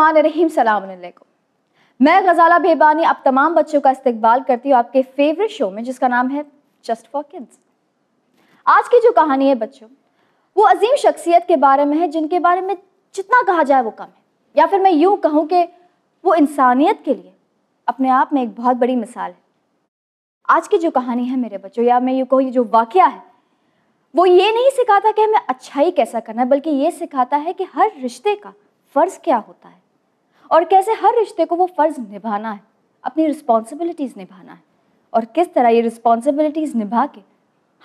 रहीम सलामकुम मैं गजाला बेबानी आप तमाम बच्चों का इस्तकबाल करती हूँ आपके फेवरेट शो में जिसका नाम है जस्ट फॉर किड्स आज की जो कहानी है बच्चों वो अजीम शख्सियत के बारे में है जिनके बारे में जितना कहा जाए वो कम है या फिर मैं यूँ कहूँ कि वो इंसानियत के लिए अपने आप में एक बहुत बड़ी मिसाल है आज की जो कहानी है मेरे बच्चों या मैं यूँ कहूँ ये जो वाक़ है वो ये नहीं सिखाता कि हमें अच्छाई कैसा करना है बल्कि ये सिखाता है कि हर रिश्ते का फ़र्ज़ क्या होता है और कैसे हर रिश्ते को वो फ़र्ज़ निभाना है अपनी रिस्पॉन्सिबिलिटीज़ निभाना है और किस तरह ये रिस्पॉन्सिबिलिटीज़ निभा के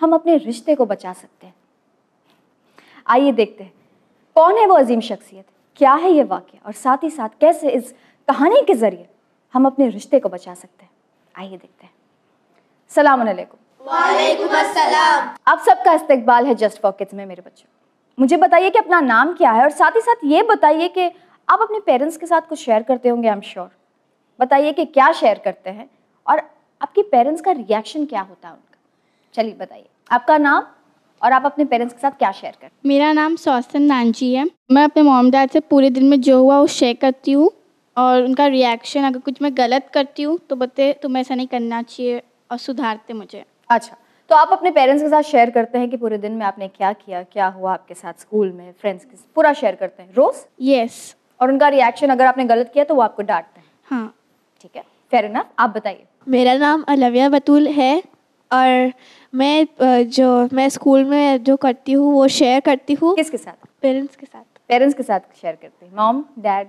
हम अपने रिश्ते को बचा सकते हैं आइए देखते हैं कौन है वो अजीम शख्सियत क्या है ये वाक्य और साथ ही साथ कैसे इस कहानी के ज़रिए हम अपने रिश्ते को बचा सकते हैं आइए देखते हैं सलाम आप सबका इस्तेबाल है जस्ट पॉकेट्स में मेरे बच्चों मुझे बताइए कि अपना नाम क्या है और साथ ही साथ ये बताइए कि आप अपने पेरेंट्स के साथ कुछ शेयर करते होंगे आई एम श्योर बताइए कि क्या शेयर करते हैं और आपके पेरेंट्स का रिएक्शन क्या होता है उनका चलिए बताइए आपका नाम और आप अपने पेरेंट्स के साथ क्या शेयर करते हैं मेरा नाम सौसन नानजी है मैं अपने मोम डैड से पूरे दिन में जो हुआ वो शेयर करती हूँ और उनका रिएक्शन अगर कुछ मैं गलत करती हूँ तो बताए तुम्हें ऐसा नहीं करना चाहिए और सुधारते मुझे अच्छा तो आप अपने पेरेंट्स के साथ शेयर करते हैं कि पूरे दिन में आपने क्या किया क्या हुआ आपके साथ स्कूल में फ्रेंड्स के पूरा शेयर करते हैं रोज यस yes. और उनका रिएक्शन अगर आपने गलत किया तो वो आपको डांटते हैं हाँ ठीक है फेयर इनफ आप बताइए मेरा नाम अलविया बतूल है और मैं जो मैं स्कूल में जो करती हूँ वो शेयर करती हूँ किसके साथ पेरेंट्स के साथ पेरेंट्स के साथ शेयर करती हैं मॉम डैड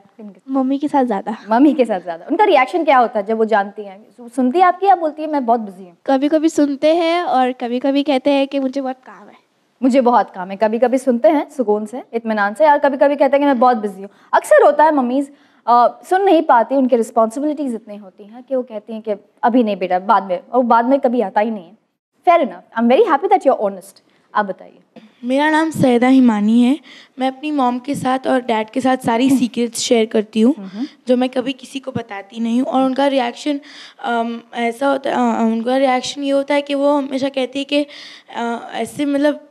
मम्मी के साथ ज़्यादा मम्मी के साथ ज़्यादा उनका रिएक्शन क्या होता है जब वो जानती हैं सुनती है आपकी या बोलती है मैं बहुत बिजी हूँ कभी कभी सुनते हैं और कभी कभी कहते हैं कि मुझे बहुत काम है मुझे बहुत काम है कभी कभी सुनते हैं सुकून से इतमान से और कभी कभी कहते हैं कि मैं बहुत बिजी हूँ अक्सर होता है मम्मीज़ सुन नहीं पाती उनकी रिस्पॉन्सिबिलिटीज़ इतनी होती हैं कि वो कहती हैं कि अभी नहीं बेटा बाद में और बाद में कभी आता ही नहीं है fair enough I am very happy that you are honest आप बताइए मेरा नाम सैदा हिमानी है मैं अपनी मॉम के साथ और डैड के साथ सारी सीक्रेट्स हम्म। शेयर करती हूँ हम्म, हम्म। जो मैं कभी किसी को बताती नहीं हूँ और उनका रिएक्शन ऐसा होता है उनका रिएक्शन ये होता है कि वो हमेशा कहती है कि ऐसे मतलब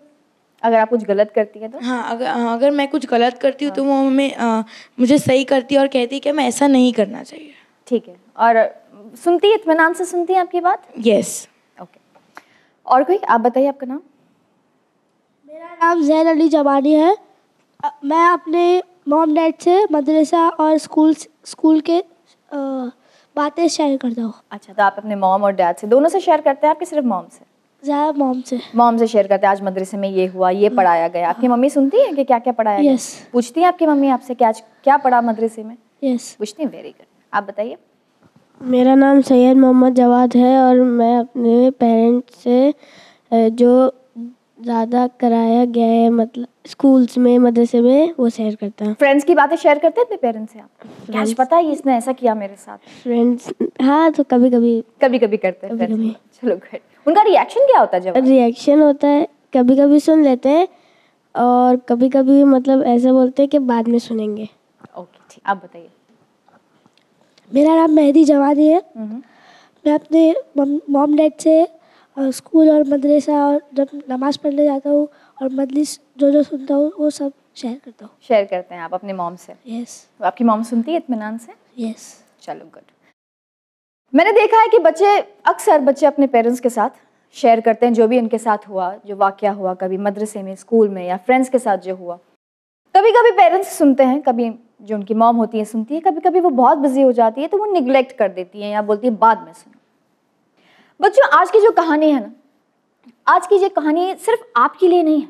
अगर आप कुछ गलत करती हैं तो हाँ अगर हाँ, अगर मैं कुछ गलत करती हूँ हाँ। तो वो हमें मुझे सही करती है और कहती है कि मैं ऐसा नहीं करना चाहिए ठीक है और सुनती है इतमान से सुनती है आपकी बात यस ओके और कोई आप बताइए आपका नाम मेरा नाम जैन अली जवानी है मैं अपने मॉम डैड से मदरसा और स्कूल स्कूल के बातें शेयर करता हूँ अच्छा तो आप अपने मॉम और डैड से दोनों से शेयर करते हैं आपके सिर्फ मॉम से ज़्यादा मॉम से मॉम से शेयर करते हैं आज मदरसे में ये हुआ ये पढ़ाया गया आपकी मम्मी सुनती है कि क्या क्या पढ़ाया यस पूछती है आपकी मम्मी आपसे क्या क्या पढ़ा मदरसे में यस पूछती है वेरी गुड आप बताइए मेरा नाम सैयद मोहम्मद जवाद है और मैं अपने पेरेंट्स से जो ज़्यादा कराया गया है मतलब स्कूल्स में मदरसे में वो शेयर करता है फ्रेंड्स की बातें शेयर करते हैं अपने पेरेंट्स से आप क्या पता है इसने ऐसा किया मेरे साथ फ्रेंड्स हाँ तो कभी कभी कभी कभी करते हैं कभी चलो गुड उनका रिएक्शन क्या होता है जब रिएक्शन होता है कभी कभी सुन लेते हैं और कभी कभी मतलब ऐसे बोलते हैं कि बाद में सुनेंगे ओके ठीक आप बताइए मेरा नाम मेहदी जवादी है हम्म। मैं अपने मॉम डैड से और स्कूल और मदरसा और जब नमाज़ पढ़ने जाता हूँ और मदलिस जो जो सुनता हूँ वो सब शेयर करता हूँ शेयर करते हैं आप अपने मोम से यस yes. तो आपकी मोम सुनती है इतमान से यस yes. चलो गुड मैंने देखा है कि बच्चे अक्सर बच्चे अपने पेरेंट्स के साथ शेयर करते हैं जो भी इनके साथ हुआ जो वाक़ हुआ कभी मदरसे में स्कूल में या फ्रेंड्स के साथ जो हुआ कभी कभी पेरेंट्स सुनते हैं कभी जो उनकी मॉम होती है सुनती है कभी कभी वो बहुत बिजी हो जाती है तो वो निगलेक्ट कर देती है या बोलती है बाद में सुनो बच्चों आज की जो कहानी है ना आज की ये कहानी सिर्फ आपके लिए नहीं है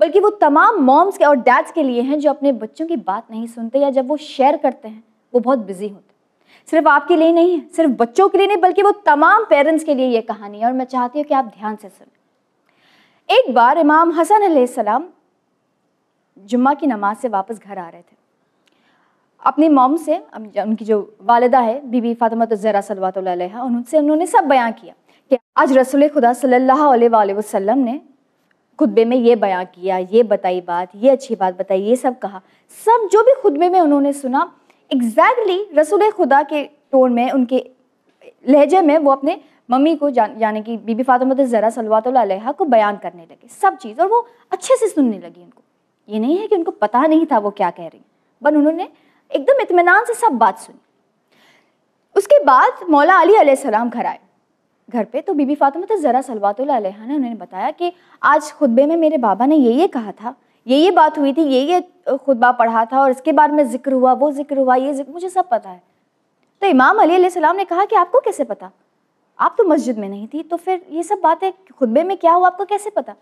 बल्कि वो तमाम मॉम्स के और डैड्स के लिए हैं जो अपने बच्चों की बात नहीं सुनते या जब वो शेयर करते हैं वो बहुत बिजी होते सिर्फ आपके लिए नहीं है सिर्फ बच्चों के लिए नहीं बल्कि वो तमाम पेरेंट्स के लिए ये कहानी है और मैं चाहती हूँ कि आप ध्यान से सुने एक बार इमाम हसन सलाम जुम्मा की नमाज से वापस घर आ रहे थे अपनी मॉम से उनकी जो वालदा है बीबी फातमत तो ज़रा सलवात उनसे उन्होंने सब बयाँ किया कि आज रसूल खुदा सल्ला अलैहि ने खुतबे में ये बयाँ किया ये बताई बात ये अच्छी बात बताई ये सब कहा सब जो भी खुतबे में उन्होंने सुना एग्जैक्टली exactly रसूल खुदा के टोन में उनके लहजे में वो अपने मम्मी को जान यानी कि बीबी फातमत तो ज़रा सलवात को बयान करने लगे सब चीज़ और वो अच्छे से सुनने लगी उनको ये नहीं है कि उनको पता नहीं था वो क्या कह रही बन उन्होंने एकदम इतमान से सब बात सुनी उसके बाद मौला अली सलाम घर आए घर पे तो बीबी फातिमा तो ज़रा सलवात ने उन्होंने बताया कि आज खुतबे में मेरे बाबा ने ये ये कहा था ये ये बात हुई थी ये ये खुतबा पढ़ा था और इसके बारे में जिक्र हुआ वो जिक्र हुआ ये जिक्र मुझे सब पता है तो इमाम अली सलाम ने कहा कि आपको कैसे पता आप तो मस्जिद में नहीं थी तो फिर ये सब बातें खुतबे में क्या हुआ आपको कैसे पता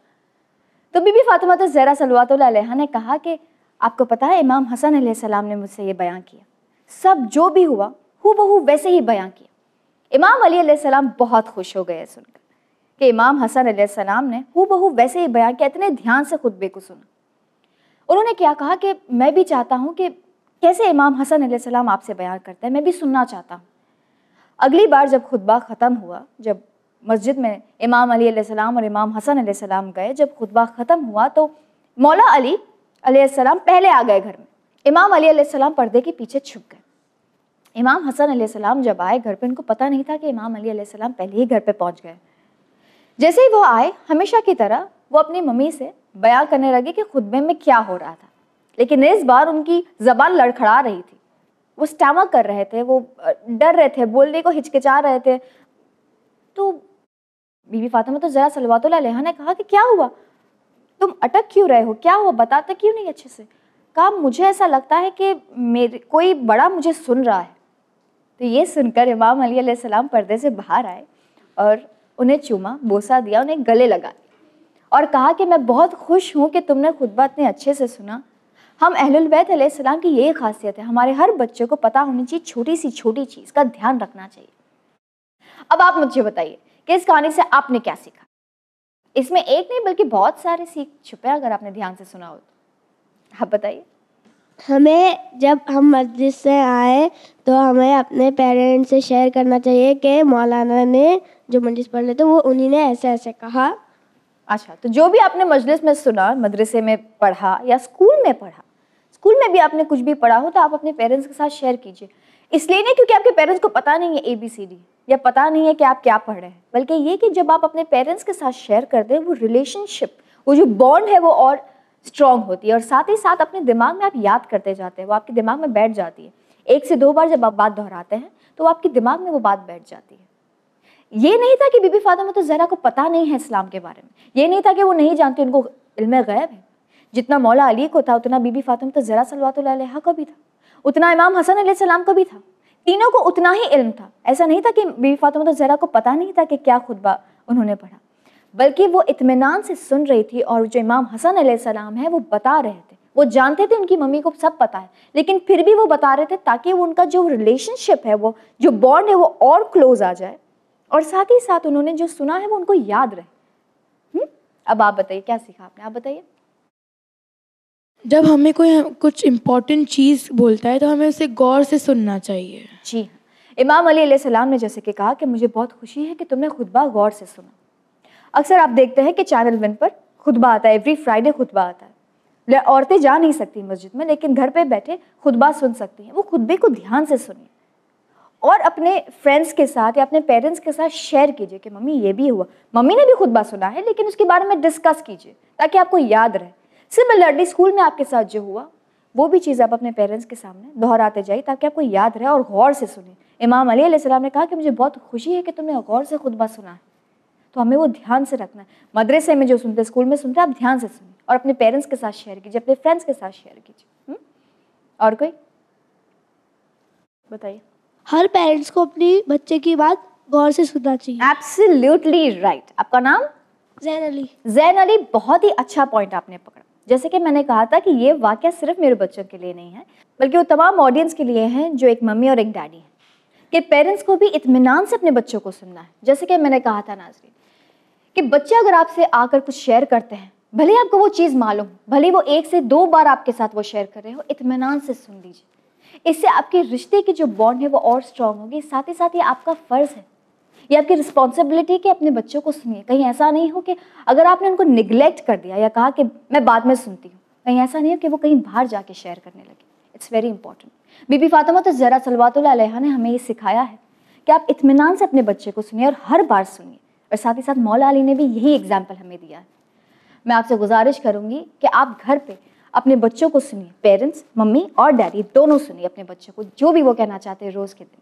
तो बीबी फातिमा तो ज़रा सलवात ने कहा कि आपको पता है इमाम हसन सलाम ने मुझसे ये बयां किया सब जो भी हुआ हु बहू वैसे ही बयां किया इमाम अली सलाम बहुत खुश हो गए सुनकर कि इमाम हसन सलाम ने हु बहू वैसे ही बयां किया इतने ध्यान से खुतबे को सुना उन्होंने क्या कहा कि मैं भी चाहता हूँ कि कैसे इमाम हसन सलाम आपसे बयान करते हैं मैं भी सुनना चाहता हूँ अगली बार जब खुतबा ख़त्म हुआ जब मस्जिद में इमाम अली सलाम और इमाम हसन सलाम गए जब खुतबा ख़त्म हुआ तो मौला अली अलीसम पहले आ गए घर में इमाम अली अलीसम पर्दे के पीछे छुप गए इमाम हसन अलीसम जब आए घर पर उनको पता नहीं था कि इमाम अली अलीसम पहले ही घर पर पहुँच गए जैसे ही वो आए हमेशा की तरह वो अपनी मम्मी से बयां करने लगे कि खुतबे में क्या हो रहा था लेकिन इस बार उनकी ज़बान लड़खड़ा रही थी वो स्टैमर कर रहे थे वो डर रहे थे बोलने को हिचकिचा रहे थे तो बीबी फातिमा तो ज़रा सलवातुल्ला ने कहा कि क्या हुआ तुम अटक क्यों रहे हो क्या हुआ बताते क्यों नहीं अच्छे से कहा मुझे ऐसा लगता है कि मेरे कोई बड़ा मुझे सुन रहा है तो ये सुनकर इमाम अली सलाम पर्दे से बाहर आए और उन्हें चूमा बोसा दिया उन्हें गले लगा और कहा कि मैं बहुत खुश हूँ कि तुमने खुतबा इतने अच्छे से सुना हम अहलैत सलाम की यही खासियत है हमारे हर बच्चे को पता होनी चाहिए छोटी सी छोटी चीज़ का ध्यान रखना चाहिए अब आप मुझे बताइए कि इस कहानी से आपने क्या सीखा इसमें एक नहीं बल्कि बहुत सारे सीख छुपे अगर आपने ध्यान से सुना हो तो आप बताइए हमें जब हम मस्जिद से आए तो हमें अपने पेरेंट्स से शेयर करना चाहिए कि मौलाना ने जो मजलिस पढ़ लेते वो उन्हीं ने ऐसे ऐसे कहा अच्छा तो जो भी आपने मजलिस में सुना मदरसे में पढ़ा या स्कूल में पढ़ा स्कूल में भी आपने कुछ भी पढ़ा हो तो आप अपने पेरेंट्स के साथ शेयर कीजिए इसलिए नहीं क्योंकि आपके पेरेंट्स को पता नहीं है ए बी सी डी या पता नहीं है कि आप क्या पढ़ रहे हैं बल्कि ये कि जब आप अपने पेरेंट्स के साथ शेयर करते हैं वो रिलेशनशिप वो जो बॉन्ड है वो और स्ट्रॉन्ग होती है और साथ ही साथ अपने दिमाग में आप याद करते जाते हैं वो आपके दिमाग में बैठ जाती है एक से दो बार जब आप बात दोहराते हैं तो आपके दिमाग में वो बात बैठ जाती है ये नहीं था कि बीबी में तो जरा को पता नहीं है इस्लाम के बारे में ये नहीं था कि वो नहीं जानती उनको इल्म गैब है जितना मौला अली को था उतना बीबी फातम तो जरा सलवात हक को भी था उतना इमाम हसन सलाम को भी था तीनों को उतना ही इल्म था ऐसा नहीं था कि बीबी फातिमा तो जहरा को पता नहीं था कि क्या खुतबा उन्होंने पढ़ा बल्कि वो इतमान से सुन रही थी और जो इमाम हसन सलाम है वो बता रहे थे वो जानते थे उनकी मम्मी को सब पता है लेकिन फिर भी वो बता रहे थे ताकि वो उनका जो रिलेशनशिप है वो जो बॉन्ड है वो और क्लोज आ जाए और साथ ही साथ उन्होंने जो सुना है वो उनको याद रहे हुँ? हम्म? अब आप बताइए क्या सीखा आपने आप बताइए जब हमें कोई कुछ इम्पोर्टेंट चीज़ बोलता है तो हमें उसे गौर से सुनना चाहिए जी इमाम अली सलाम ने जैसे कि कहा कि मुझे बहुत खुशी है कि तुमने खुतबा गौर से सुना अक्सर आप देखते हैं कि चैनल वन पर खुतबा आता है एवरी फ्राइडे खुतबा आता है औरतें जा नहीं सकती मस्जिद में लेकिन घर पर बैठे खुतबा सुन सकती हैं वो खुतबे को ध्यान से सुनिए और अपने फ्रेंड्स के साथ या अपने पेरेंट्स के साथ शेयर कीजिए कि मम्मी ये भी हुआ मम्मी ने भी खुतबा सुना है लेकिन उसके बारे में डिस्कस कीजिए ताकि आपको याद रहे सिमिलरली स्कूल में आपके साथ जो हुआ वो भी चीज़ आप अपने पेरेंट्स के सामने दोहराते जाइए ताकि आपको याद रहे और गौर से सुने इमाम अली सलाम ने कहा कि मुझे बहुत खुशी है कि तुमने गौर से खुतबा सुना है तो हमें वो ध्यान से रखना है मदरसे में जो सुनते स्कूल में सुनते आप ध्यान से सुनिए और अपने पेरेंट्स के साथ शेयर कीजिए अपने फ्रेंड्स के साथ शेयर कीजिए हम्म? और कोई बताइए हर पेरेंट्स को अपने बच्चे की बात गौर से सुनना चाहिए एब्सोल्युटली राइट आपका नाम जैन अली जैन अली बहुत ही अच्छा पॉइंट आपने पकड़ा जैसे कि मैंने कहा था कि ये वाक्य सिर्फ मेरे बच्चों के लिए नहीं है बल्कि वो तमाम ऑडियंस के लिए हैं जो एक मम्मी और एक डैडी हैं कि पेरेंट्स को भी इतमान से अपने बच्चों को सुनना है जैसे कि मैंने कहा था नाजरीन कि बच्चे अगर आपसे आकर कुछ शेयर करते हैं भले आपको वो चीज़ मालूम भले वो एक से दो बार आपके साथ वो शेयर कर रहे हो इतमान से सुन लीजिए इससे आपके रिश्ते की जो बॉन्ड है वो और स्ट्रांग होगी साथ ही साथ ये आपका फ़र्ज़ है ये आपकी रिस्पॉन्सिबिलिटी कि अपने बच्चों को सुनिए कहीं ऐसा नहीं हो कि अगर आपने उनको निगलेक्ट कर दिया या कहा कि मैं बाद में सुनती हूँ कहीं ऐसा नहीं हो कि वो कहीं बाहर जाके शेयर करने लगे it's very important Bibi Fatima तो जरा सलवातुल्ला ने हमें ये सिखाया है कि आप इतमान से अपने बच्चे को सुनिए और हर बार सुनिए और साथ ही साथ मौला अली ने भी यही एग्जाम्पल हमें दिया है मैं आपसे गुजारिश करूँगी कि आप घर पर अपने बच्चों को सुनिए पेरेंट्स मम्मी और डैडी दोनों सुनिए अपने बच्चों को जो भी वो कहना चाहते हैं रोज़ के दिन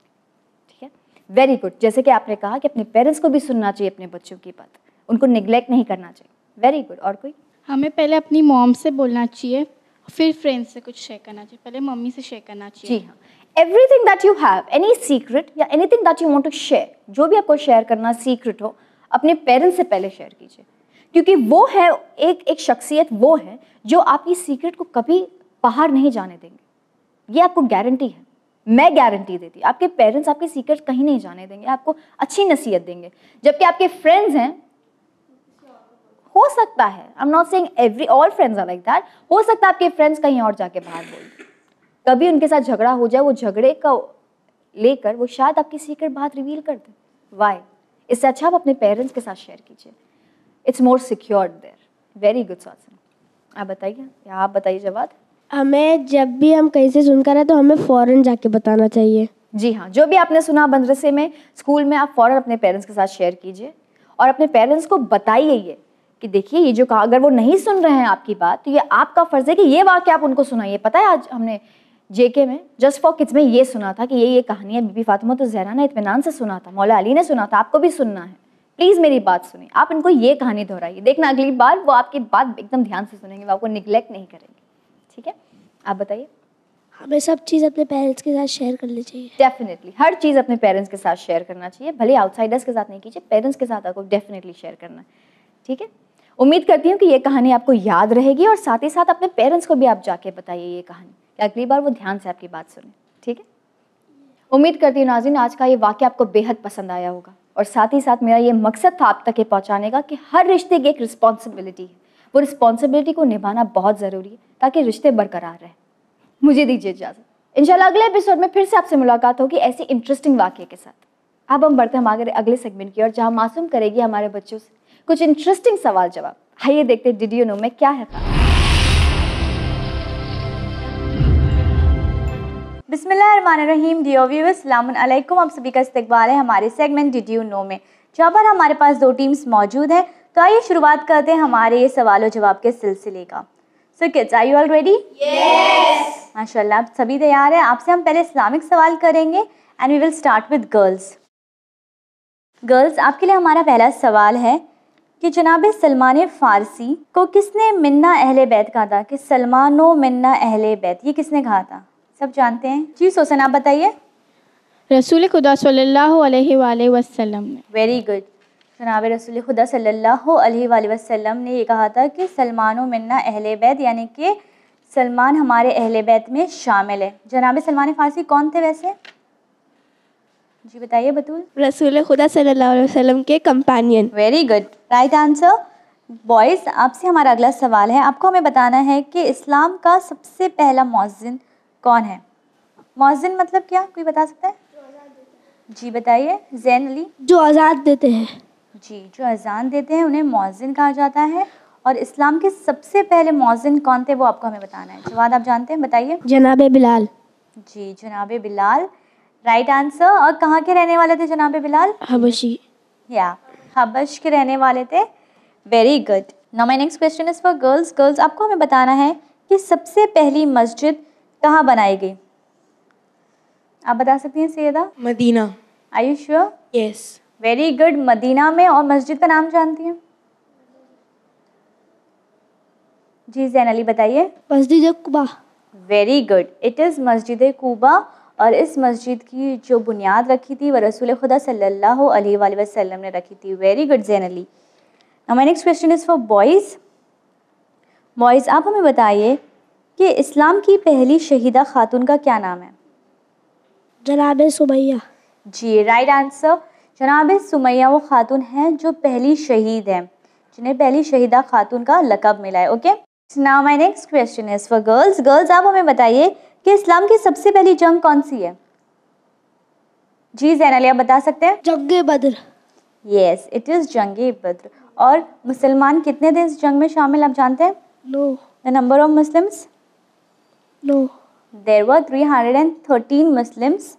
वेरी गुड जैसे कि आपने कहा कि अपने पेरेंट्स को भी सुनना चाहिए अपने बच्चों की बात उनको निगलेक्ट नहीं करना चाहिए वेरी गुड और कोई हमें पहले अपनी मॉम से बोलना चाहिए फिर फ्रेंड से कुछ शेयर करना चाहिए पहले मम्मी से शेयर करना चाहिए जी हाँ thing that you have any secret या thing that you want to share जो भी आपको शेयर करना सीक्रेट हो अपने पेरेंट्स से पहले शेयर कीजिए क्योंकि वो है एक एक शख्सियत वो है जो आपकी सीक्रेट को कभी बाहर नहीं जाने देंगे ये आपको गारंटी है मैं गारंटी देती आपके पेरेंट्स आपके सीक्रेट कहीं नहीं जाने देंगे आपको अच्छी नसीहत देंगे जबकि आपके फ्रेंड्स हैं हो सकता है I am not saying every all friends are like that हो सकता है आपके फ्रेंड्स कहीं और जाके बाहर बोल कभी उनके साथ झगड़ा हो जाए वो झगड़े का लेकर वो शायद आपकी सीक्रेट बात रिवील कर दे वाई इससे अच्छा आप अपने पेरेंट्स के साथ शेयर कीजिए it's more secured there very good Sausan आप बताइए या आप बताइए जवाब हमें जब भी हम कहीं से सुनकर है तो हमें फॉरन जाके बताना चाहिए जी हाँ जो भी आपने सुना मदरसे में स्कूल में आप फॉरन अपने पेरेंट्स के साथ शेयर कीजिए और अपने पेरेंट्स को बताइए ये कि देखिए ये जो कहा अगर वो नहीं सुन रहे हैं आपकी बात तो ये आपका फ़र्ज़ है कि ये वाक्य आप उनको सुनाइए पता है आज हमने जेके में जस्ट फॉर किड्स में ये सुना था कि ये ये कहानी है बीबी फातिमा तो जहरा ने इतमान से सुना था मौला अली ने सुना था आपको भी सुनना है प्लीज़ मेरी बात सुनिए आप इनको ये कहानी दोहराइए देखना अगली बार वो आपकी बात एकदम ध्यान से सुनेंगे वो आपको निग्लेक्ट नहीं करेंगे ठीक है आप बताइए हमें हाँ, सब चीज़ अपने पेरेंट्स के साथ शेयर करनी चाहिए डेफिनेटली हर चीज़ अपने पेरेंट्स के साथ शेयर करना चाहिए भले आउटसाइडर्स के साथ नहीं कीजिए पेरेंट्स के साथ आपको डेफिनेटली शेयर करना ठीक है उम्मीद करती हूँ कि ये कहानी आपको याद रहेगी और साथ ही साथ अपने पेरेंट्स को भी आप जाके बताइए ये कहानी अगली बार वो ध्यान से आपकी बात सुने ठीक है उम्मीद करती हूँ नाजिन आज का ये वाक्य आपको बेहद पसंद आया होगा और साथ ही साथ मेरा ये मकसद था आप तक ये पहुँचाने का कि हर रिश्ते की एक रिस्पॉन्सिबिलिटी है वो रिस्पॉन्सिबिलिटी को निभाना बहुत ज़रूरी है ताकि रिश्ते बरकरार रहें मुझे दीजिए इजाज़त इंशाल्लाह अगले एपिसोड में फिर से आपसे मुलाकात होगी ऐसे इंटरेस्टिंग वाक्य के साथ अब हम बढ़ते हैं हमारे अगले सेगमेंट की और जहाँ मासूम करेगी हमारे बच्चों से कुछ इंटरेस्टिंग सवाल जवाब आइए देखते हैं डिडियो नो में क्या है बिस्मिल्लाहिर्रहमानिर्रहीम डियर आप सभी का इस्तकबाल है हमारे सेगमेंट डी यू नो में जहाँ पर हमारे पास दो टीम्स मौजूद हैं तो आइए शुरुआत करते हैं हमारे ये सवालों जवाब के सिलसिले का so kids are you all ready माशाल्लाह आप सभी तैयार हैं आपसे हम पहले इस्लामिक सवाल करेंगे and we will start with girls girls आपके लिए हमारा पहला सवाल है कि जनाब सलमान फ़ारसी को किसने मिन्ना अहले बैत कहा था कि सलमानो मन्ना अहल बैत ये किसने कहा था सब जानते हैं जी सोसन आप बताइए रसूल खुदा सल्लल्लाहु अलैहि वसल्लम वेरी गुड जनाब रसूल खुदा सल्लल्लाहु अलैहि वसल्लम ने यह कहा था कि सलमान मन्ना अहल बैत यानी कि सलमान हमारे अहल बैत में शामिल है जनाब सलमान फ़ारसी कौन थे वैसे जी बताइए बतूल रसूल खुदा सल्लल्लाहु अलैहि वसल्लम के companion very good right answer boys आपसे हमारा अगला सवाल है आपको हमें बताना है कि इस्लाम का सबसे पहला मौजिन कौन है मौजिन मतलब क्या कोई बता सकता है जी बताइए जैन अली जो आज़ाद देते हैं जी जो अजान देते हैं उन्हें मौजिन कहा जाता है और इस्लाम के सबसे पहले मौजिन कौन थे वो आपको हमें बताना है जवाब आप जानते हैं बताइए जनाब बिलाल जी जनाब बिलाल राइट आंसर और कहाँ के रहने वाले थे जनाब बिलाल हबशी या हबश के रहने वाले थे very good now my next question is for girls girls आपको हमें बताना है कि सबसे पहली मस्जिद कहाँ बनाई गई आप बता सकती हैं सैदा मदीना आयुष्य यस वेरी गुड मदीना में और मस्जिद का नाम जानती हैं जी जैन अली बताइए मस्जिद Quba very good it is मस्जिद कुबा और इस मस्जिद की जो बुनियाद रखी थी वह रसूल खुदा सल्लल्लाहु अलैहि वसल्लम ने रखी थी very good Zain Ali my next question is for boys boys आप हमें बताइए कि इस्लाम की पहली शहीदा खातून का क्या नाम है जनाब Subaiya ji right right answer जनाब सुमैया वो खातून हैं जो पहली शहीद हैं जिन्हें पहली शहीदा खातून का लकब मिला है okay now my next question is for girls girls आप हमें बताइए कि इस्लाम की सबसे पहली जंग कौन सी है जी जैनली आप बता सकते हैं जंग बद्र यस इट इज़ जंग बद्र और मुसलमान कितने दिन इस जंग में शामिल आप जानते हैं the number of Muslims no there were three hundred and thirteen Muslims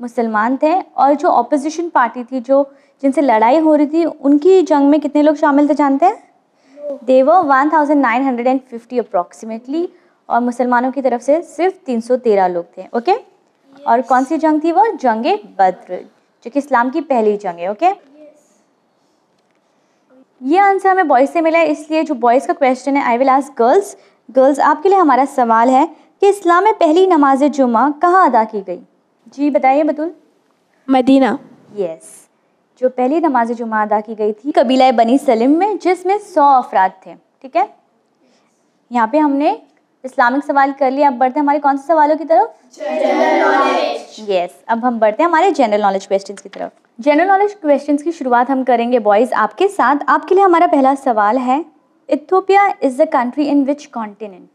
मुसलमान थे और जो अपोजिशन पार्टी थी जो जिनसे लड़ाई हो रही थी उनकी जंग में कितने लोग शामिल थे जानते हैं there were one thousand nine hundred and fifty approximately और मुसलमानों की तरफ से सिर्फ तीन सौ तेरह लोग थे ओके yes. और कौन सी जंग थी वो जंग बद्र जो कि इस्लाम की पहली जंग है ओके yes. ये आंसर हमें बॉयज़ से मिला है इसलिए जो बॉयज़ का क्वेश्चन है I will ask girls girls आपके लिए हमारा सवाल है कि इस्लाम में पहली नमाज जुमा कहाँ अदा की गई जी बताइए बतुल मदीना यस जो पहली नमाज जुमा अदा की गई थी कबीला बनी सलीम में जिसमें सौ अफराद थे ठीक है यहाँ पे हमने इस्लामिक सवाल कर लिया अब बढ़ते हैं हमारे कौन से सवालों की तरफ यस अब हम बढ़ते हैं हमारे जनरल नॉलेज क्वेश्चन की तरफ जनरल नॉलेज क्वेश्चन की शुरुआत हम करेंगे बॉयज़ आपके साथ आपके लिए हमारा पहला सवाल है Ethiopia is the country in which continent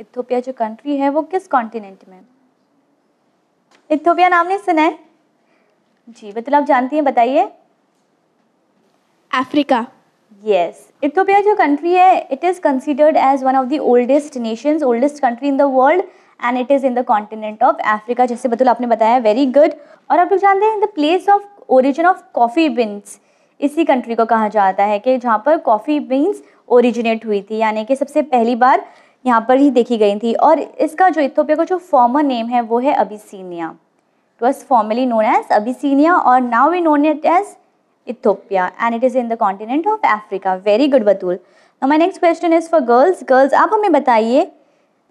Ethiopia जो कंट्री है वो किस कॉन्टिनेंट में इथोपिया नाम नहीं सुना है जी मतलब आप जानती हैं बताइए अफ्रीका यस इथोपिया जो कंट्री है it is considered as one of the oldest nations oldest country in the world and it is in the continent of Africa जैसे बतुल मतलब आपने बताया वेरी गुड और आप लोग जानते हैं the place of origin of coffee beans इसी कंट्री को कहा जाता है कि जहाँ पर कॉफ़ी बीन्स ओरिजिनेट हुई थी यानी कि सबसे पहली बार यहाँ पर ही देखी गई थी और इसका जो इथोपिया का जो फॉर्मर नेम है वो है Abyssinia it was formerly known as Abyssinia और now we known it as Ethiopia and it is in the continent of Africa very good Batool my next question is for girls girls आप हमें बताइए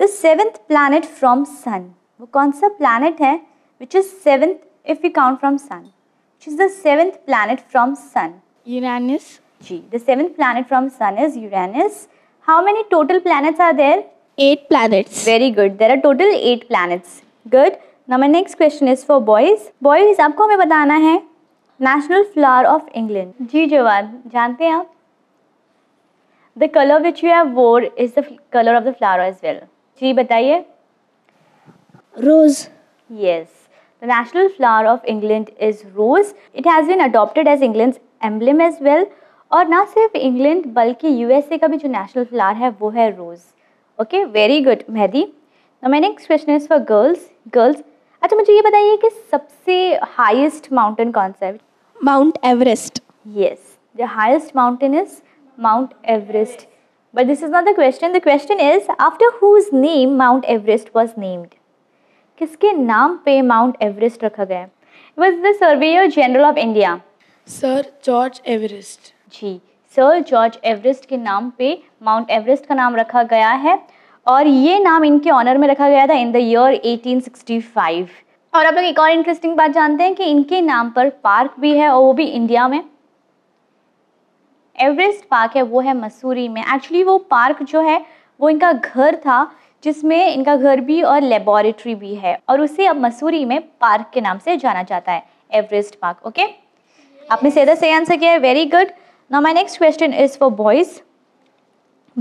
the seventh planet from sun वो कौन सा planet है which is seventh if you count from sun which is the seventh planet from sun Uranus जी the seventh planet from sun is Uranus How many total planets are there? Eight planets. Very good. There are total eight planets. Good. Now my next question is for boys. Boys, आपको हमें बताना है national flower of England. जी जवान, जानते हैं आप? The color which you have wore is the color of the flower as well. जी बताइए. Rose. Yes. The national flower of England is rose. It has been adopted as England's emblem as well. और ना सिर्फ England बल्कि USA का भी जो national flower है वो है rose okay very good Mehdi my next question is for girls girls अच्छा मुझे ये बताइए कि सबसे हाईएस्ट माउंटेन कौन सा है Mount Everest yes the highest mountain is Mount Everest but this is not the question the question is after whose name Mount Everest was named किसके नाम पे माउंट एवरेस्ट रखा गया है was the surveyor general of India sir George Everest ji sir George Everest के नाम पे Mount Everest का नाम रखा गया है और ये नाम इनके ऑनर में रखा गया था इन द ईयर 1865 और आप लोग एक और इंटरेस्टिंग बात जानते हैं कि इनके नाम पर पार्क भी है और वो भी इंडिया में एवरेस्ट पार्क है वो है मसूरी में एक्चुअली वो पार्क जो है वो इनका घर था जिसमें इनका घर भी और लेबॉरेटरी भी है और उसे अब मसूरी में पार्क के नाम से जाना जाता है एवरेस्ट पार्क ओके आपने सीधा सही आंसर किया है very good Now my next question is for boys.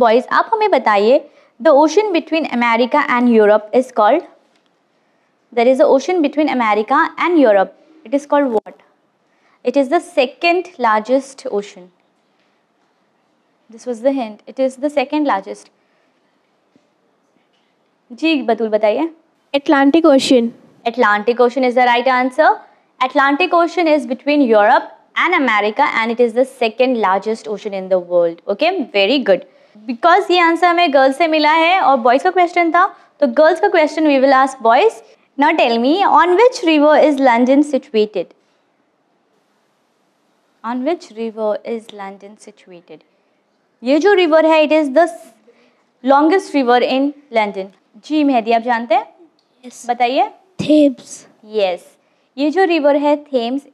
Boys, आप हमें बताइए The ocean between America and Europe is called. there is an ocean between America and Europe. It is called what? It is the second largest ocean. This was the hint. It is the second largest. जी बतूल बताइए Atlantic Ocean. Atlantic Ocean is the right answer. Atlantic Ocean is between Europe and America and it is the second largest ocean in the world. Okay, very good. Because the answer हमें girls से mila है और boys का question था so girls का question we will ask boys. Now tell me on which river is London situated? On which river is London situated? ये river है it is the longest river in London. Ji Mehdi, आप जानते yes. बताइए Thames Yes. ये जो river है Thames.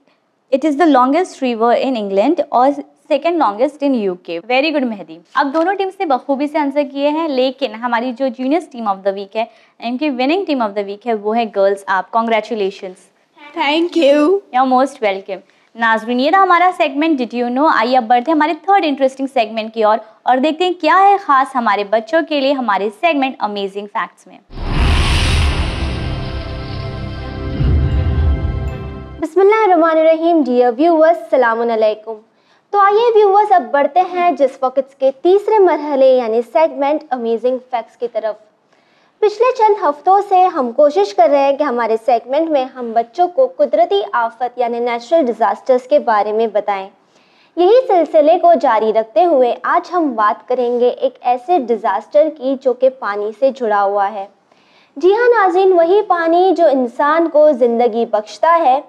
It is the longest river in England और second longest in UK very good Mehdi अब दोनों टीम्स ने बखूबी से आंसर किए हैं लेकिन हमारी जो juniors team of the week है इनकी winning team of the week है वो है गर्ल्स आप congratulation thank you you most welcome Nazreen ये था हमारा सेगमेंट डिट यू नो आई अब बढ़ते हैं हमारे थर्ड इंटरेस्टिंग सेगमेंट की ओर और, और देखते हैं क्या है खास हमारे बच्चों के लिए हमारे सेगमेंट अमेजिंग फैक्ट्स में बसमीम डियर व्यूवर्स सलामकुम तो आइए व्यूवर्स अब बढ़ते हैं जिस पॉकेट्स के तीसरे मरहले यानी सेगमेंट अमेजिंग फैक्ट्स की तरफ पिछले चंद हफ्तों से हम कोशिश कर रहे हैं कि हमारे सेगमेंट में हम बच्चों को कुदरती आफत यानी नेचुरल डिज़ास्टर्स के बारे में बताएं यही सिलसिले को जारी रखते हुए आज हम बात करेंगे एक ऐसे डिज़ास्टर की जो कि पानी से जुड़ा हुआ है जी हाँ नाजिन वही पानी जो इंसान को ज़िंदगी बख्शता है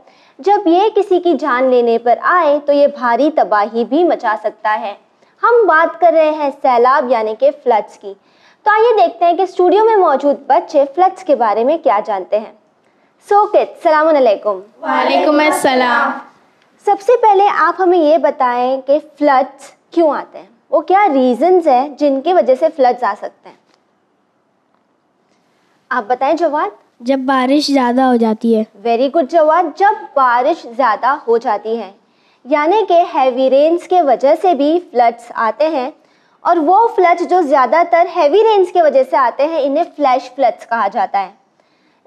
जब ये किसी की जान लेने पर आए तो ये भारी तबाही भी मचा सकता है हम बात कर रहे हैं सैलाब यानी कि फ्लड्स की तो आइए देखते हैं कि स्टूडियो में मौजूद बच्चे फ्लड्स के बारे में क्या जानते हैं सोकेत सलामकुम वालेकुम सबसे पहले आप हमें ये बताएं कि फ्लड्स क्यों आते हैं वो क्या रीजंस हैं जिनकी वजह से फ्लड्स आ सकते हैं आप बताएं जवाब जब बारिश ज़्यादा हो जाती है वेरी गुड जवाब जब बारिश ज़्यादा हो जाती है यानी कि हैवी रेन्स के वजह से भी फ्लड्स आते हैं और वो फ्लड्स जो ज़्यादातर हैवी रेन्स के वजह से आते हैं इन्हें फ्लैश फ्लड्स कहा जाता है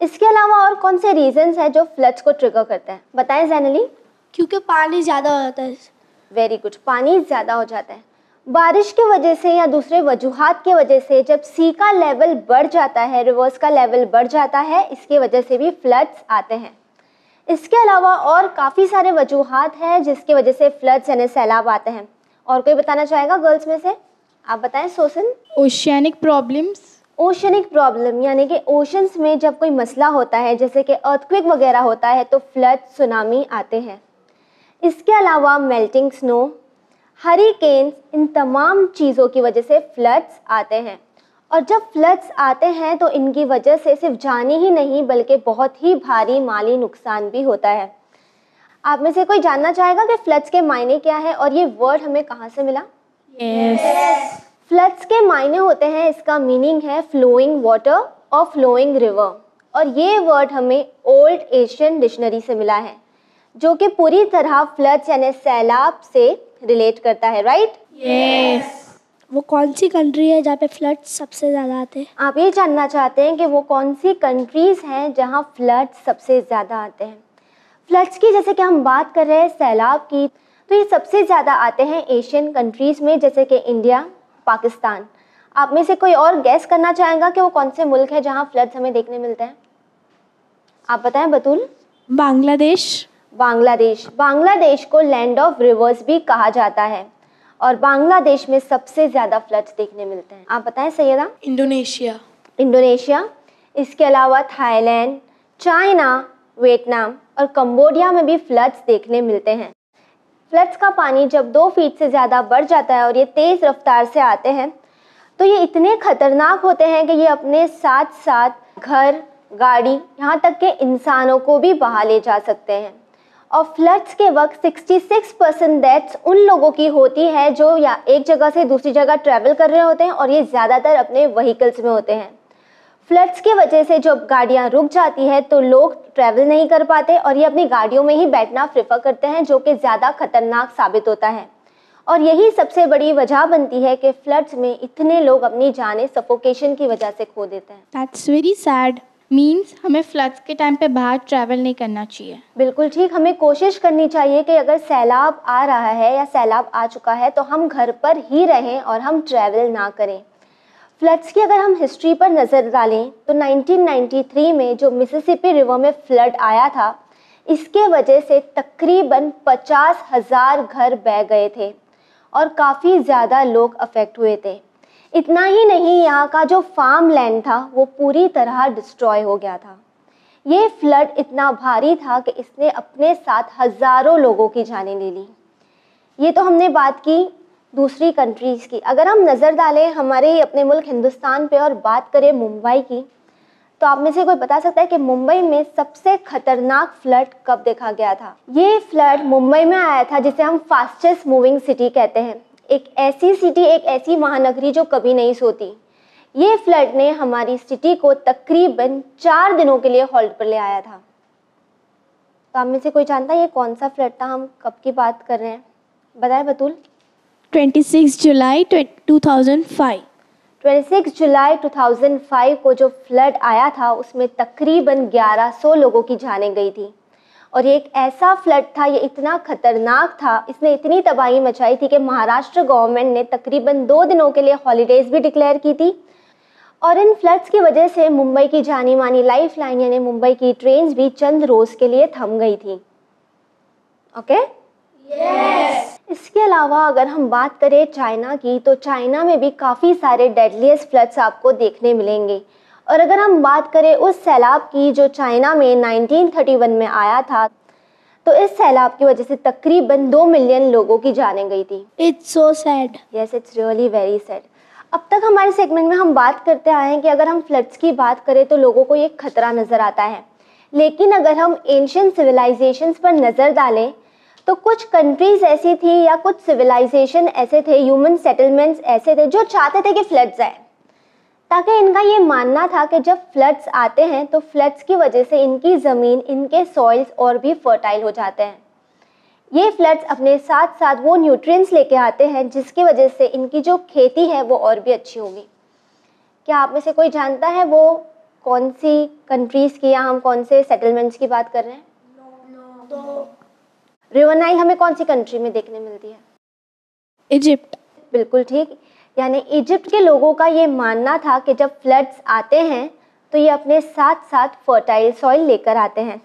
इसके अलावा और कौन से रीजंस हैं जो फ्लड्स को ट्रिगर करते हैं बताएं जैनली क्योंकि पानी ज़्यादा हो जाता है वेरी गुड पानी ज़्यादा हो जाता है बारिश की वजह से या दूसरे वजूहत की वजह से जब सी का लेवल बढ़ जाता है रिवर्स का लेवल बढ़ जाता है इसके वजह से भी फ्लड्स आते हैं इसके अलावा और काफ़ी सारे वजूहत हैं जिसके वजह से फ्लड्स यानी सैलाब आते हैं और कोई बताना चाहेगा गर्ल्स में से आप बताएं सोशन ओशियनिक प्रॉब्लम्स ओशनिक प्रॉब्लम यानी कि ओशंस में जब कोई मसला होता है जैसे कि अर्थक्विक वगैरह होता है तो फ्लड सुनामी आते हैं इसके अलावा मेल्टिंग स्नो हरिकेन्स इन तमाम चीज़ों की वजह से फ्लड्स आते हैं और जब फ्लड्स आते हैं तो इनकी वजह से सिर्फ जानी ही नहीं बल्कि बहुत ही भारी माली नुकसान भी होता है आप में से कोई जानना चाहेगा कि फ्लड्स के मायने क्या है और ये वर्ड हमें कहाँ से मिला yes. फ्लड्स के मायने होते हैं इसका मीनिंग है फ्लोइंग वाटर और फ्लोइंग रिवर और ये वर्ड हमें ओल्ड एशियन डिक्शनरी से मिला है जो कि पूरी तरह फ्लड्स यानी सैलाब से रिलेट करता है राइट यस वो कौन सी कंट्री है जहाँ पे फ्लड सबसे ज़्यादा आते हैं आप ये जानना चाहते हैं कि वो कौन सी कंट्रीज़ हैं जहाँ फ्लड सबसे ज़्यादा आते हैं फ्लड्स की जैसे कि हम बात कर रहे हैं सैलाब की तो ये सबसे ज़्यादा आते हैं एशियन कंट्रीज़ में जैसे कि इंडिया पाकिस्तान आप में से कोई और गैस करना चाहेगा कि वो कौन से मुल्क है जहाँ फ्लड्स हमें देखने मिलते हैं आप बताएं बतूल बांग्लादेश बांग्लादेश बांग्लादेश को लैंड ऑफ रिवर्स भी कहा जाता है और बांग्लादेश में सबसे ज़्यादा फ्लड्स देखने मिलते हैं आप बताएं सैदा इंडोनेशिया इंडोनेशिया इसके अलावा थाईलैंड चाइना वियतनाम और कंबोडिया में भी फ्लड्स देखने मिलते हैं फ्लड्स का पानी जब दो फीट से ज़्यादा बढ़ जाता है और ये तेज़ रफ्तार से आते हैं तो ये इतने खतरनाक होते हैं कि ये अपने साथ साथ घर गाड़ी यहाँ तक के इंसानों को भी बहा ले जा सकते हैं और फ्लड्स के वक्त 66 परसेंट डेथ्स उन लोगों की होती है जो या एक जगह से दूसरी जगह ट्रैवल कर रहे होते हैं और ये ज़्यादातर अपने व्हीकल्स में होते हैं फ्लड्स की वजह से जब गाड़ियाँ रुक जाती है तो लोग ट्रैवल नहीं कर पाते और ये अपनी गाड़ियों में ही बैठना प्रेफर करते हैं जो कि ज़्यादा खतरनाक साबित होता है और यही सबसे बड़ी वजह बनती है कि फ्लड्स में इतने लोग अपनी जानें सफोकेशन की वजह से खो देते हैं दैट्स वेरी सैड मीन्स हमें फ्लड्स के टाइम पे बाहर ट्रैवल नहीं करना चाहिए बिल्कुल ठीक हमें कोशिश करनी चाहिए कि अगर सैलाब आ रहा है या सैलाब आ चुका है तो हम घर पर ही रहें और हम ट्रैवल ना करें फ्लड्स की अगर हम हिस्ट्री पर नज़र डालें तो 1993 में जो मिसिसिपी रिवर में फ्लड आया था इसके वजह से तकरीबन पचास हज़ार घर बह गए थे और काफ़ी ज़्यादा लोग अफेक्ट हुए थे इतना ही नहीं यहाँ का जो फार्म लैंड था वो पूरी तरह डिस्ट्रॉय हो गया था ये फ्लड इतना भारी था कि इसने अपने साथ हज़ारों लोगों की जानें ले ली ये तो हमने बात की दूसरी कंट्रीज़ की अगर हम नज़र डालें हमारे अपने मुल्क हिंदुस्तान पे और बात करें मुंबई की तो आप में से कोई बता सकता है कि मुंबई में सबसे खतरनाक फ्लड कब देखा गया था ये फ्लड मुंबई में आया था जिसे हम फास्टेस्ट मूविंग सिटी कहते हैं एक ऐसी सिटी एक ऐसी महानगरी जो कभी नहीं सोती ये फ्लड ने हमारी सिटी को तकरीबन चार दिनों के लिए हॉल्ट पर ले आया था तो आप में से कोई जानता है ये कौन सा फ्लड था हम कब की बात कर रहे हैं बताए बतूल 26 जुलाई 2005 26 जुलाई 2005 को जो फ्लड आया था उसमें तकरीबन 1100 लोगों की जाने गई थी और ये एक ऐसा फ्लड था ये इतना खतरनाक था इसने इतनी तबाही मचाई थी कि महाराष्ट्र गवर्नमेंट ने तकरीबन दो दिनों के लिए हॉलीडेज़ भी डिक्लेयर की थी और इन फ्लड्स की वजह से मुंबई की जानी मानी लाइफ लाइन यानी मुंबई की ट्रेन भी चंद रोज़ के लिए थम गई थी ओके yes. इसके अलावा अगर हम बात करें चाइना की तो चाइना में भी काफ़ी सारे डेडलीस्ट फ्लड्स आपको देखने मिलेंगे और अगर हम बात करें उस सैलाब की जो चाइना में 1931 में आया था तो इस सैलाब की वजह से तकरीबन दो मिलियन लोगों की जाने गई थी it's so sad yes it's really very sad अब तक हमारे सेगमेंट में हम बात करते आए हैं कि अगर हम फ्लड्स की बात करें तो लोगों को ये खतरा नज़र आता है लेकिन अगर हम एंशियंट सिविलाइजेशंस पर नज़र डालें तो कुछ कंट्रीज ऐसी थी या कुछ सिविलाइजेशन ऐसे थे ह्यूमन सेटलमेंट्स ऐसे थे जो चाहते थे कि फ्लड्स आए ताकि इनका ये मानना था कि जब फ्लड्स आते हैं तो फ्लड्स की वजह से इनकी ज़मीन इनके सॉइल्स और भी फर्टाइल हो जाते हैं ये फ्लड्स अपने साथ साथ वो न्यूट्रिएंट्स लेके आते हैं जिसकी वजह से इनकी जो खेती है वो और भी अच्छी होगी क्या आप में से कोई जानता है वो कौन सी कंट्रीज़ की या हम कौन से सेटलमेंट्स की बात कर रहे हैं तो no, हमें कौन सी कंट्री में देखने मिलती है इजिप्ट बिल्कुल ठीक यानी इजिप्ट के लोगों का ये मानना था कि जब फ्लड्स आते हैं तो ये अपने साथ साथ फर्टाइल सॉइल लेकर आते हैं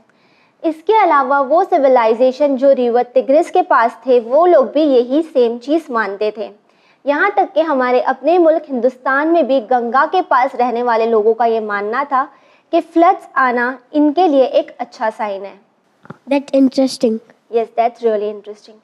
इसके अलावा वो सिविलाइजेशन जो रिवर तिग्रिस के पास थे वो लोग भी यही सेम चीज़ मानते थे यहाँ तक कि हमारे अपने मुल्क हिंदुस्तान में भी गंगा के पास रहने वाले लोगों का ये मानना था कि फ्लड्स आना इनके लिए एक अच्छा साइन है that interesting yes that's really interesting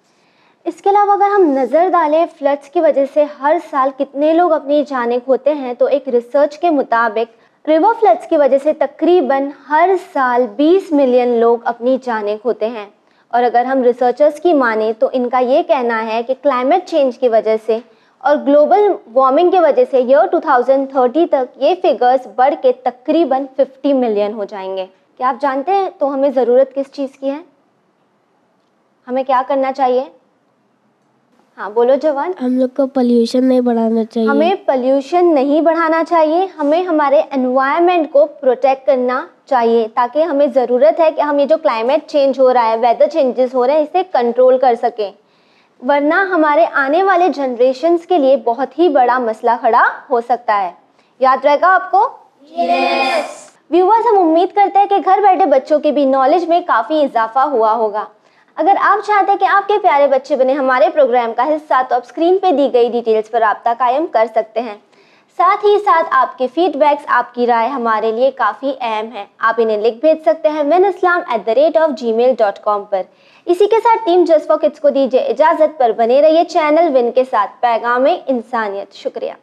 इसके अलावा अगर हम नज़र डालें फ्लड्स की वजह से हर साल कितने लोग अपनी जाने खोते हैं तो एक रिसर्च के मुताबिक रिवर फ्लड्स की वजह से तकरीबन हर साल 20 मिलियन लोग अपनी जाने खोते हैं और अगर हम रिसर्चर्स की माने तो इनका ये कहना है कि क्लाइमेट चेंज की वजह से और ग्लोबल वार्मिंग की वजह से ईयर 2030 तक ये फिगर्स बढ़ के तकरीबन 50 मिलियन हो जाएंगे क्या आप जानते हैं तो हमें ज़रूरत किस चीज़ की है हमें क्या करना चाहिए हाँ बोलो जवान हम लोग को पोल्यूशन नहीं बढ़ाना चाहिए हमें पोल्यूशन नहीं बढ़ाना चाहिए हमें हमारे एनवायरमेंट को प्रोटेक्ट करना चाहिए ताकि हमें ज़रूरत है कि हम ये जो क्लाइमेट चेंज हो रहा है वेदर चेंजेस हो रहे हैं इसे कंट्रोल कर सकें वरना हमारे आने वाले जनरेशन्स के लिए बहुत ही बड़ा मसला खड़ा हो सकता है याद रहेगा आपको व्यूवर्स yes. हम उम्मीद करते हैं कि घर बैठे बच्चों के भी नॉलेज में काफ़ी इजाफा हुआ होगा अगर आप चाहते हैं कि आपके प्यारे बच्चे बने हमारे प्रोग्राम का हिस्सा तो आप स्क्रीन पे दी गई डिटेल्स पर रबता कायम कर सकते हैं साथ ही साथ आपके फीडबैक्स आपकी राय हमारे लिए काफ़ी अहम है आप इन्हें लिख भेज सकते हैं मिन Islam at the rate of Gmail dot com पर इसी के साथ टीम जस्ट किट्स को दीजिए इजाज़त पर बने रहिए चैनल विन के साथ पैगाम इंसानियत शुक्रिया